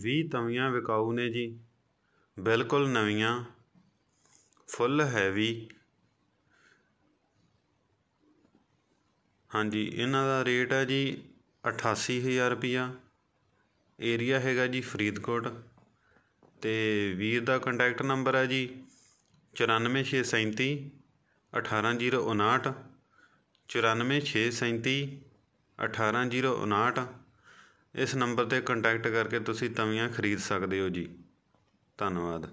20 ਤਵੀਆਂ ਵਿਕਾਊ ਨੇ ਜੀ ਬਿਲਕੁਲ ਨਵੀਆਂ ਫੁੱਲ ਹੈਵੀ ਹਾਂਜੀ ਇਹਨਾਂ ਦਾ ਰੇਟ ਹੈ ਜੀ 88000 ਰੁਪਿਆ ਏਰੀਆ ਹੈਗਾ ਜੀ ਫਰੀਦਕੋਟ ਤੇ ਵੀਰ ਦਾ ਕੰਟੈਕਟ ਨੰਬਰ ਹੈ ਜੀ 94637 18059 94637 18059 ਇਸ ਨੰਬਰ 'ਤੇ ਕੰਟੈਕਟ ਕਰਕੇ ਤੁਸੀਂ ਤਵੀਆਂ ਖਰੀਦ ਸਕਦੇ ਹੋ ਜੀ ਧੰਨਵਾਦ